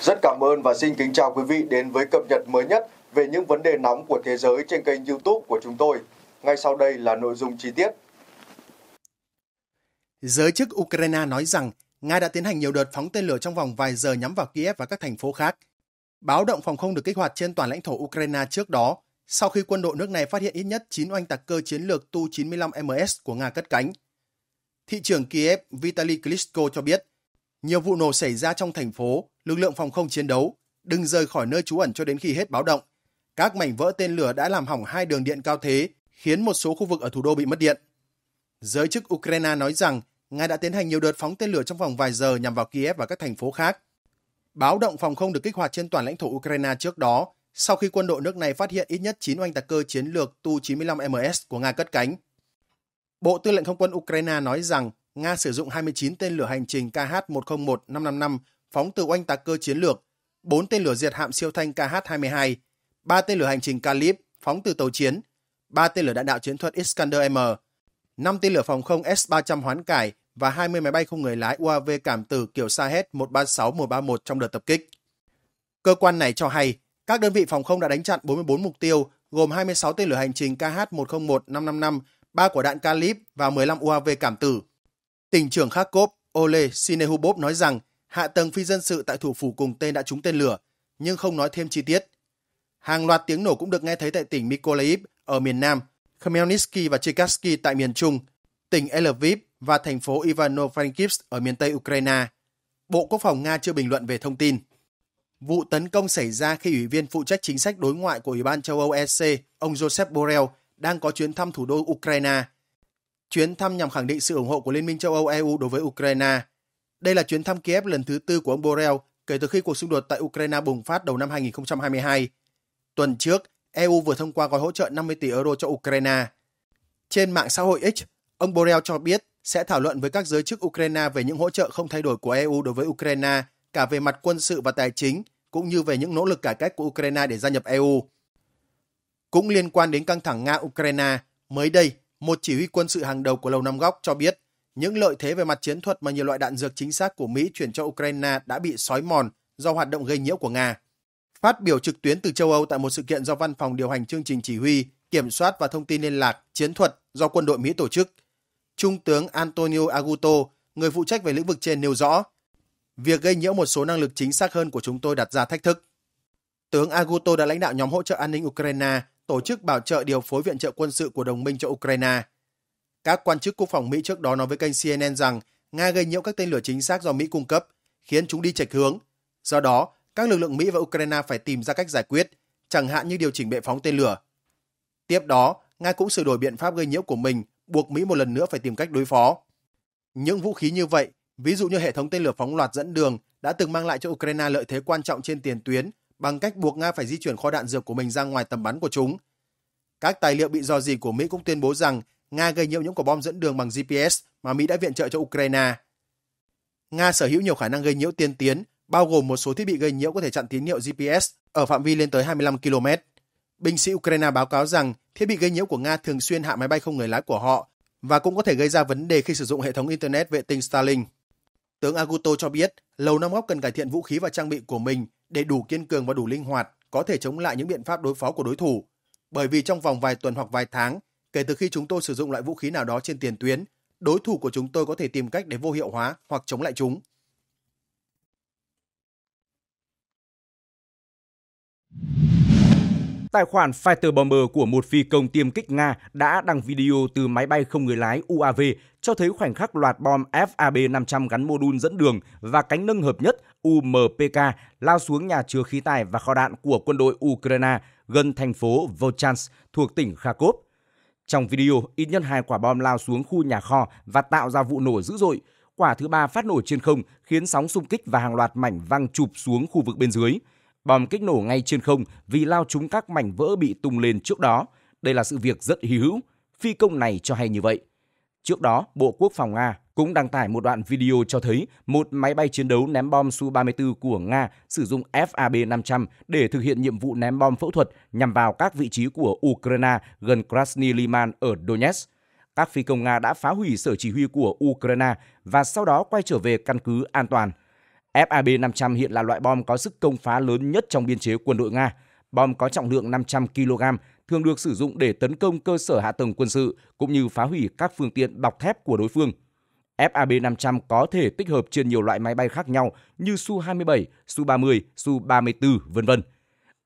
Rất cảm ơn và xin kính chào quý vị đến với cập nhật mới nhất về những vấn đề nóng của thế giới trên kênh YouTube của chúng tôi. Ngay sau đây là nội dung chi tiết. Giới chức Ukraine nói rằng Nga đã tiến hành nhiều đợt phóng tên lửa trong vòng vài giờ nhắm vào Kiev và các thành phố khác. Báo động phòng không được kích hoạt trên toàn lãnh thổ Ukraine trước đó, sau khi quân đội nước này phát hiện ít nhất 9 oanh tạc cơ chiến lược Tu-95MS của Nga cất cánh – Thị trưởng Kiev Vitaly Klitschko cho biết, nhiều vụ nổ xảy ra trong thành phố, lực lượng phòng không chiến đấu, đừng rời khỏi nơi trú ẩn cho đến khi hết báo động. Các mảnh vỡ tên lửa đã làm hỏng hai đường điện cao thế, khiến một số khu vực ở thủ đô bị mất điện. Giới chức Ukraine nói rằng Nga đã tiến hành nhiều đợt phóng tên lửa trong vòng vài giờ nhằm vào Kiev và các thành phố khác. Báo động phòng không được kích hoạt trên toàn lãnh thổ Ukraine trước đó, sau khi quân đội nước này phát hiện ít nhất 9 oanh tạc cơ chiến lược Tu-95MS của Nga cất cánh. Bộ Tư lệnh Không quân Ukraine nói rằng Nga sử dụng 29 tên lửa hành trình KH-101-555 phóng từ oanh tạc cơ chiến lược, 4 tên lửa diệt hạm siêu thanh KH-22, 3 tên lửa hành trình Kalib phóng từ tàu chiến, 3 tên lửa đạn đạo chiến thuật Iskander-M, 5 tên lửa phòng không S-300 hoán cải và 20 máy bay không người lái UAV cảm tử kiểu Sahed 136-131 trong đợt tập kích. Cơ quan này cho hay, các đơn vị phòng không đã đánh chặn 44 mục tiêu, gồm 26 tên lửa hành trình KH-101-555 3 quả đạn Kalib và 15 UAV cảm tử. Tỉnh trưởng Kharkov Ole Sinehubov nói rằng hạ tầng phi dân sự tại thủ phủ cùng tên đã trúng tên lửa, nhưng không nói thêm chi tiết. Hàng loạt tiếng nổ cũng được nghe thấy tại tỉnh Mykolaiv ở miền Nam, Khmelnytsky và Chikarsky tại miền Trung, tỉnh Lviv và thành phố Ivano-Frankivsk ở miền Tây Ukraine. Bộ Quốc phòng Nga chưa bình luận về thông tin. Vụ tấn công xảy ra khi Ủy viên phụ trách chính sách đối ngoại của Ủy ban châu Âu EC, ông Joseph Borrell, đang có chuyến thăm thủ đô Ukraine. Chuyến thăm nhằm khẳng định sự ủng hộ của Liên minh châu Âu EU đối với Ukraine. Đây là chuyến thăm Kiev lần thứ tư của ông Borrell kể từ khi cuộc xung đột tại Ukraine bùng phát đầu năm 2022. Tuần trước, EU vừa thông qua gói hỗ trợ 50 tỷ euro cho Ukraine. Trên mạng xã hội X, ông Borrell cho biết sẽ thảo luận với các giới chức Ukraine về những hỗ trợ không thay đổi của EU đối với Ukraine cả về mặt quân sự và tài chính, cũng như về những nỗ lực cải cách của Ukraine để gia nhập EU. Cũng liên quan đến căng thẳng Nga-Ukraine, mới đây, một chỉ huy quân sự hàng đầu của Lầu Năm Góc cho biết những lợi thế về mặt chiến thuật mà nhiều loại đạn dược chính xác của Mỹ chuyển cho Ukraine đã bị sói mòn do hoạt động gây nhiễu của Nga. Phát biểu trực tuyến từ châu Âu tại một sự kiện do Văn phòng điều hành chương trình chỉ huy, kiểm soát và thông tin liên lạc, chiến thuật do quân đội Mỹ tổ chức, Trung tướng Antonio Aguto, người phụ trách về lĩnh vực trên nêu rõ, việc gây nhiễu một số năng lực chính xác hơn của chúng tôi đặt ra thách thức. Tướng Aguto đã lãnh đạo nhóm hỗ trợ an ninh Ukraine tổ chức bảo trợ điều phối viện trợ quân sự của đồng minh cho Ukraine. Các quan chức quốc phòng Mỹ trước đó nói với kênh CNN rằng Nga gây nhiễu các tên lửa chính xác do Mỹ cung cấp, khiến chúng đi chệch hướng. Do đó, các lực lượng Mỹ và Ukraine phải tìm ra cách giải quyết, chẳng hạn như điều chỉnh bệ phóng tên lửa. Tiếp đó, Nga cũng sửa đổi biện pháp gây nhiễu của mình, buộc Mỹ một lần nữa phải tìm cách đối phó. Những vũ khí như vậy, ví dụ như hệ thống tên lửa phóng loạt dẫn đường, đã từng mang lại cho Ukraine lợi thế quan trọng trên tiền tuyến bằng cách buộc Nga phải di chuyển kho đạn dược của mình ra ngoài tầm bắn của chúng. Các tài liệu bị dò dỉ của Mỹ cũng tuyên bố rằng Nga gây nhiễu những quả bom dẫn đường bằng GPS mà Mỹ đã viện trợ cho Ukraine. Nga sở hữu nhiều khả năng gây nhiễu tiên tiến, bao gồm một số thiết bị gây nhiễu có thể chặn tín hiệu GPS ở phạm vi lên tới 25 km. Binh sĩ Ukraine báo cáo rằng thiết bị gây nhiễu của Nga thường xuyên hạ máy bay không người lái của họ và cũng có thể gây ra vấn đề khi sử dụng hệ thống Internet vệ tinh Starlink. Tướng Aguto cho biết, Lầu Năm Góc cần cải thiện vũ khí và trang bị của mình để đủ kiên cường và đủ linh hoạt có thể chống lại những biện pháp đối phó của đối thủ. Bởi vì trong vòng vài tuần hoặc vài tháng, kể từ khi chúng tôi sử dụng loại vũ khí nào đó trên tiền tuyến, đối thủ của chúng tôi có thể tìm cách để vô hiệu hóa hoặc chống lại chúng. tài khoản Fighter-Bomber của một phi công tiêm kích Nga đã đăng video từ máy bay không người lái UAV cho thấy khoảnh khắc loạt bom FAB-500 gắn mô đun dẫn đường và cánh nâng hợp nhất UMPK lao xuống nhà chứa khí tài và kho đạn của quân đội Ukraine gần thành phố Volchansk thuộc tỉnh Kharkov. Trong video, ít nhất hai quả bom lao xuống khu nhà kho và tạo ra vụ nổ dữ dội. Quả thứ ba phát nổ trên không khiến sóng xung kích và hàng loạt mảnh văng chụp xuống khu vực bên dưới – Bom kích nổ ngay trên không vì lao trúng các mảnh vỡ bị tung lên trước đó. Đây là sự việc rất hy hữu. Phi công này cho hay như vậy. Trước đó, Bộ Quốc phòng Nga cũng đăng tải một đoạn video cho thấy một máy bay chiến đấu ném bom Su-34 của Nga sử dụng FAB-500 để thực hiện nhiệm vụ ném bom phẫu thuật nhằm vào các vị trí của Ukraine gần Krasny Liman ở Donetsk. Các phi công Nga đã phá hủy sở chỉ huy của Ukraine và sau đó quay trở về căn cứ an toàn – FAB-500 hiện là loại bom có sức công phá lớn nhất trong biên chế quân đội Nga. Bom có trọng lượng 500 kg, thường được sử dụng để tấn công cơ sở hạ tầng quân sự cũng như phá hủy các phương tiện bọc thép của đối phương. FAB-500 có thể tích hợp trên nhiều loại máy bay khác nhau như Su-27, Su-30, Su-34, v.v.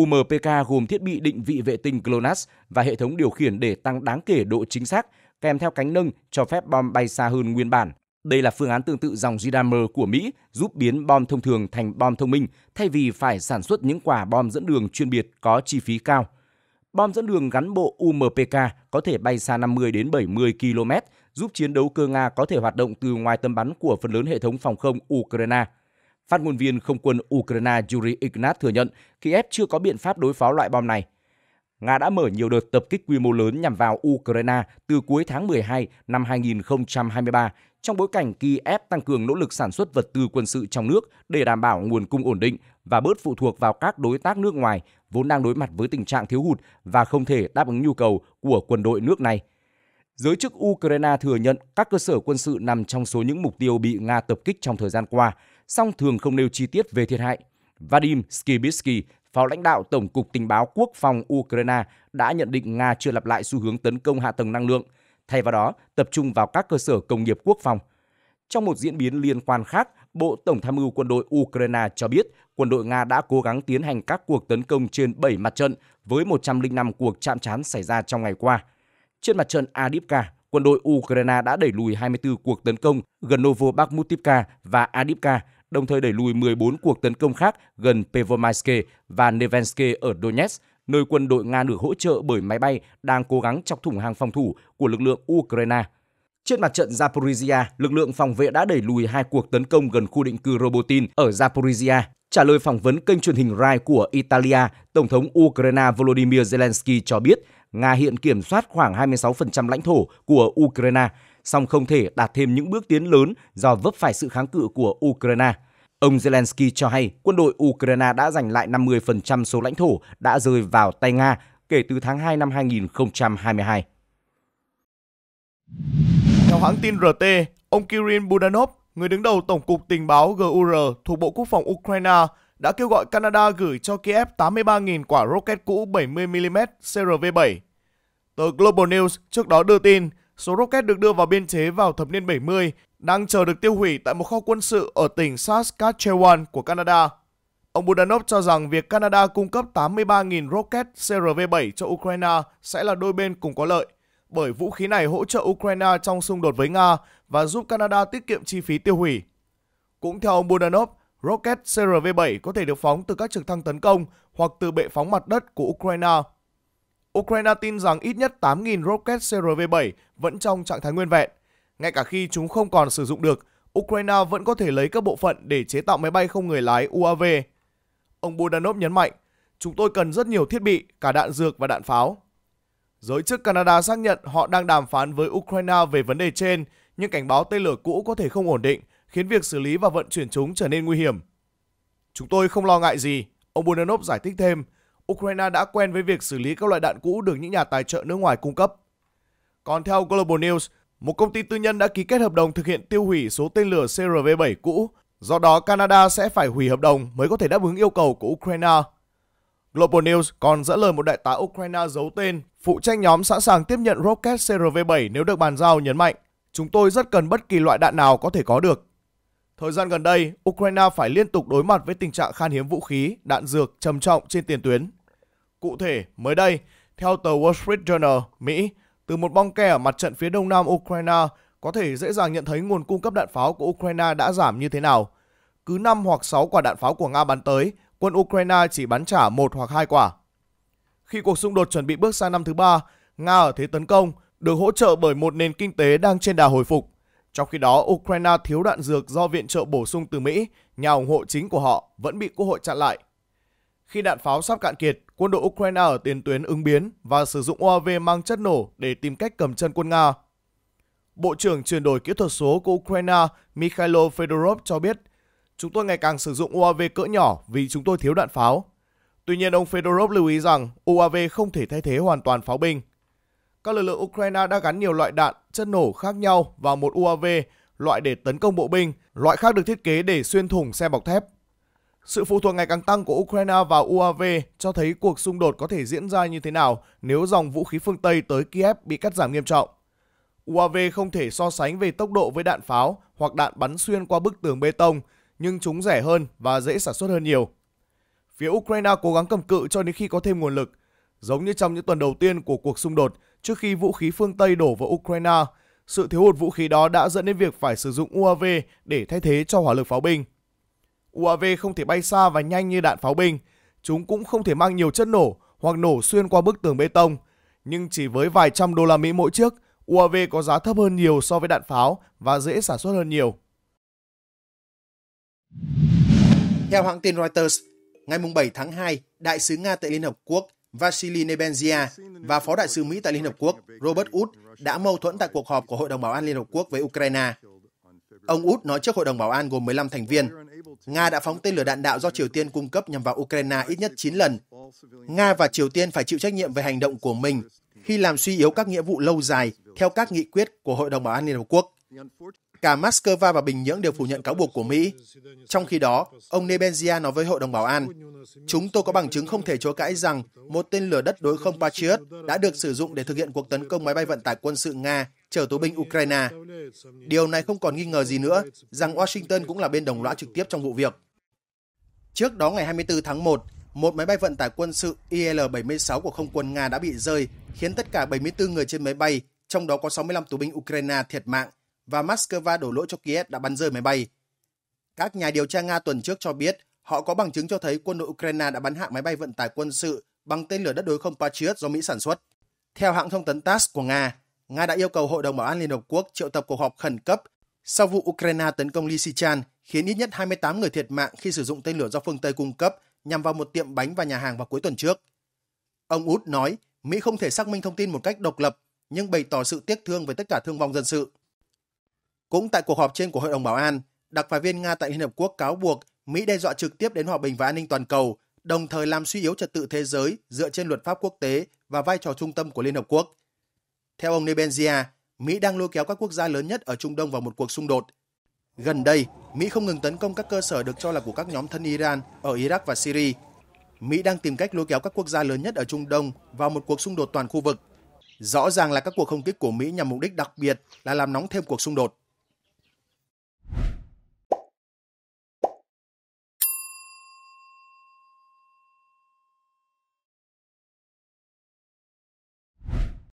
UMPK gồm thiết bị định vị vệ tinh GLONASS và hệ thống điều khiển để tăng đáng kể độ chính xác, kèm theo cánh nâng cho phép bom bay xa hơn nguyên bản đây là phương án tương tự dòng Gdamer của Mỹ giúp biến bom thông thường thành bom thông minh thay vì phải sản xuất những quả bom dẫn đường chuyên biệt có chi phí cao. Bom dẫn đường gắn bộ UMPK có thể bay xa 50 đến 70 km, giúp chiến đấu cơ Nga có thể hoạt động từ ngoài tầm bắn của phần lớn hệ thống phòng không Ukraine. Phát ngôn viên không quân Ukraine Yuri Ignat thừa nhận Kiev chưa có biện pháp đối phó loại bom này. Nga đã mở nhiều đợt tập kích quy mô lớn nhằm vào Ukraine từ cuối tháng 12 năm 2023 trong bối cảnh Kiev tăng cường nỗ lực sản xuất vật tư quân sự trong nước để đảm bảo nguồn cung ổn định và bớt phụ thuộc vào các đối tác nước ngoài vốn đang đối mặt với tình trạng thiếu hụt và không thể đáp ứng nhu cầu của quân đội nước này. Giới chức Ukraine thừa nhận các cơ sở quân sự nằm trong số những mục tiêu bị Nga tập kích trong thời gian qua, song thường không nêu chi tiết về thiệt hại. Vadim Skibitsky, phó lãnh đạo Tổng cục Tình báo Quốc phòng Ukraine đã nhận định Nga chưa lặp lại xu hướng tấn công hạ tầng năng lượng – thay vào đó tập trung vào các cơ sở công nghiệp quốc phòng. Trong một diễn biến liên quan khác, Bộ Tổng tham mưu quân đội Ukraine cho biết quân đội Nga đã cố gắng tiến hành các cuộc tấn công trên 7 mặt trận với 105 cuộc chạm trán xảy ra trong ngày qua. Trên mặt trận Adipka, quân đội Ukraine đã đẩy lùi 24 cuộc tấn công gần Novobakhmutivka và Adipka, đồng thời đẩy lùi 14 cuộc tấn công khác gần pevomaiske và Nevenske ở Donetsk, nơi quân đội Nga được hỗ trợ bởi máy bay đang cố gắng chọc thủng hàng phòng thủ của lực lượng Ukraine. Trên mặt trận Zaporizhia, lực lượng phòng vệ đã đẩy lùi hai cuộc tấn công gần khu định cư Robotin ở Zaporizhia. Trả lời phỏng vấn kênh truyền hình RAI của Italia, Tổng thống Ukraine Volodymyr Zelensky cho biết Nga hiện kiểm soát khoảng 26% lãnh thổ của Ukraine, song không thể đạt thêm những bước tiến lớn do vấp phải sự kháng cự của Ukraine. Ông Zelensky cho hay quân đội Ukraine đã giành lại 50% số lãnh thổ đã rơi vào tay Nga kể từ tháng 2 năm 2022. Theo hãng tin RT, ông Kirin Budanov, người đứng đầu Tổng cục Tình báo GUR thuộc Bộ Quốc phòng Ukraine, đã kêu gọi Canada gửi cho Kiev 83.000 quả rocket cũ 70mm CRV-7. Tờ Global News trước đó đưa tin, số rocket được đưa vào biên chế vào thập niên 70 đang chờ được tiêu hủy tại một kho quân sự ở tỉnh Saskatchewan của Canada. Ông Budanov cho rằng việc Canada cung cấp 83.000 rocket CRV-7 cho Ukraine sẽ là đôi bên cùng có lợi, bởi vũ khí này hỗ trợ Ukraine trong xung đột với Nga và giúp Canada tiết kiệm chi phí tiêu hủy. Cũng theo ông Budanov, rocket CRV-7 có thể được phóng từ các trực thăng tấn công hoặc từ bệ phóng mặt đất của Ukraine. Ukraine tin rằng ít nhất 8.000 rocket CRV-7 vẫn trong trạng thái nguyên vẹn – ngay cả khi chúng không còn sử dụng được, Ukraine vẫn có thể lấy các bộ phận để chế tạo máy bay không người lái UAV. Ông Budanov nhấn mạnh, chúng tôi cần rất nhiều thiết bị, cả đạn dược và đạn pháo. Giới chức Canada xác nhận họ đang đàm phán với Ukraine về vấn đề trên, nhưng cảnh báo tên lửa cũ có thể không ổn định, khiến việc xử lý và vận chuyển chúng trở nên nguy hiểm. Chúng tôi không lo ngại gì, ông Budanov giải thích thêm. Ukraine đã quen với việc xử lý các loại đạn cũ được những nhà tài trợ nước ngoài cung cấp. Còn theo Global News, một công ty tư nhân đã ký kết hợp đồng thực hiện tiêu hủy số tên lửa CRV-7 cũ, do đó Canada sẽ phải hủy hợp đồng mới có thể đáp ứng yêu cầu của Ukraine. Global News còn dẫn lời một đại tá Ukraine giấu tên, phụ trách nhóm sẵn sàng tiếp nhận rocket CRV-7 nếu được bàn giao nhấn mạnh, chúng tôi rất cần bất kỳ loại đạn nào có thể có được. Thời gian gần đây, Ukraine phải liên tục đối mặt với tình trạng khan hiếm vũ khí, đạn dược trầm trọng trên tiền tuyến. Cụ thể, mới đây, theo tờ Wall Street Journal, Mỹ, từ một bong ke ở mặt trận phía đông nam Ukraine có thể dễ dàng nhận thấy nguồn cung cấp đạn pháo của Ukraine đã giảm như thế nào. Cứ 5 hoặc 6 quả đạn pháo của Nga bắn tới, quân Ukraine chỉ bắn trả một hoặc hai quả. Khi cuộc xung đột chuẩn bị bước sang năm thứ ba, Nga ở thế tấn công, được hỗ trợ bởi một nền kinh tế đang trên đà hồi phục. Trong khi đó, Ukraine thiếu đạn dược do viện trợ bổ sung từ Mỹ, nhà ủng hộ chính của họ vẫn bị quốc hội chặn lại khi đạn pháo sắp cạn kiệt, quân đội Ukraine ở tiền tuyến ứng biến và sử dụng UAV mang chất nổ để tìm cách cầm chân quân Nga. Bộ trưởng chuyển đổi kỹ thuật số của Ukraine Mikhailo Fedorov cho biết, chúng tôi ngày càng sử dụng UAV cỡ nhỏ vì chúng tôi thiếu đạn pháo. Tuy nhiên, ông Fedorov lưu ý rằng UAV không thể thay thế hoàn toàn pháo binh. Các lực lượng Ukraine đã gắn nhiều loại đạn, chất nổ khác nhau vào một UAV, loại để tấn công bộ binh, loại khác được thiết kế để xuyên thủng xe bọc thép. Sự phụ thuộc ngày càng tăng của Ukraine vào UAV cho thấy cuộc xung đột có thể diễn ra như thế nào nếu dòng vũ khí phương Tây tới Kiev bị cắt giảm nghiêm trọng. UAV không thể so sánh về tốc độ với đạn pháo hoặc đạn bắn xuyên qua bức tường bê tông, nhưng chúng rẻ hơn và dễ sản xuất hơn nhiều. Phía Ukraine cố gắng cầm cự cho đến khi có thêm nguồn lực. Giống như trong những tuần đầu tiên của cuộc xung đột, trước khi vũ khí phương Tây đổ vào Ukraine, sự thiếu hụt vũ khí đó đã dẫn đến việc phải sử dụng UAV để thay thế cho hỏa lực pháo binh. UAV không thể bay xa và nhanh như đạn pháo binh. Chúng cũng không thể mang nhiều chất nổ hoặc nổ xuyên qua bức tường bê tông. Nhưng chỉ với vài trăm đô la Mỹ mỗi chiếc, UAV có giá thấp hơn nhiều so với đạn pháo và dễ sản xuất hơn nhiều. Theo hãng tin Reuters, ngày 7 tháng 2, Đại sứ Nga tại Liên Hợp Quốc Vasily Nebenzia và Phó Đại sứ Mỹ tại Liên Hợp Quốc Robert Wood đã mâu thuẫn tại cuộc họp của Hội đồng Bảo an Liên Hợp Quốc với Ukraine Ông Út nói trước Hội đồng Bảo an gồm 15 thành viên, Nga đã phóng tên lửa đạn đạo do Triều Tiên cung cấp nhằm vào Ukraine ít nhất 9 lần. Nga và Triều Tiên phải chịu trách nhiệm về hành động của mình khi làm suy yếu các nghĩa vụ lâu dài theo các nghị quyết của Hội đồng Bảo an Liên Hợp Quốc. Cả Moscow và Bình Nhưỡng đều phủ nhận cáo buộc của Mỹ. Trong khi đó, ông Nebenzia nói với Hội đồng Bảo an, Chúng tôi có bằng chứng không thể chối cãi rằng một tên lửa đất đối không Patriot đã được sử dụng để thực hiện cuộc tấn công máy bay vận tải quân sự Nga chở tù binh Ukraine. Điều này không còn nghi ngờ gì nữa rằng Washington cũng là bên đồng lõa trực tiếp trong vụ việc. Trước đó ngày 24 tháng 1, một máy bay vận tải quân sự IL-76 của không quân Nga đã bị rơi, khiến tất cả 74 người trên máy bay, trong đó có 65 tù binh Ukraine thiệt mạng và Moscow đổ lỗi cho Kiev đã bắn rơi máy bay. Các nhà điều tra Nga tuần trước cho biết họ có bằng chứng cho thấy quân đội Ukraine đã bắn hạ máy bay vận tải quân sự bằng tên lửa đất đối không Patriot do Mỹ sản xuất. Theo hãng thông tấn TASS của Nga, Nga đã yêu cầu Hội đồng Bảo an Liên Hợp Quốc triệu tập cuộc họp khẩn cấp sau vụ Ukraine tấn công Lysychan khiến ít nhất 28 người thiệt mạng khi sử dụng tên lửa do phương Tây cung cấp nhằm vào một tiệm bánh và nhà hàng vào cuối tuần trước. Ông Út nói Mỹ không thể xác minh thông tin một cách độc lập nhưng bày tỏ sự tiếc thương về tất cả thương vong dân sự. Cũng tại cuộc họp trên của Hội đồng Bảo an, đặc phái viên Nga tại Liên Hợp Quốc cáo buộc Mỹ đe dọa trực tiếp đến hòa bình và an ninh toàn cầu, đồng thời làm suy yếu trật tự thế giới dựa trên luật pháp quốc tế và vai trò trung tâm của Liên Hợp Quốc – theo ông Nebenzia, Mỹ đang lôi kéo các quốc gia lớn nhất ở Trung Đông vào một cuộc xung đột. Gần đây, Mỹ không ngừng tấn công các cơ sở được cho là của các nhóm thân Iran ở Iraq và Syria. Mỹ đang tìm cách lôi kéo các quốc gia lớn nhất ở Trung Đông vào một cuộc xung đột toàn khu vực. Rõ ràng là các cuộc không kích của Mỹ nhằm mục đích đặc biệt là làm nóng thêm cuộc xung đột.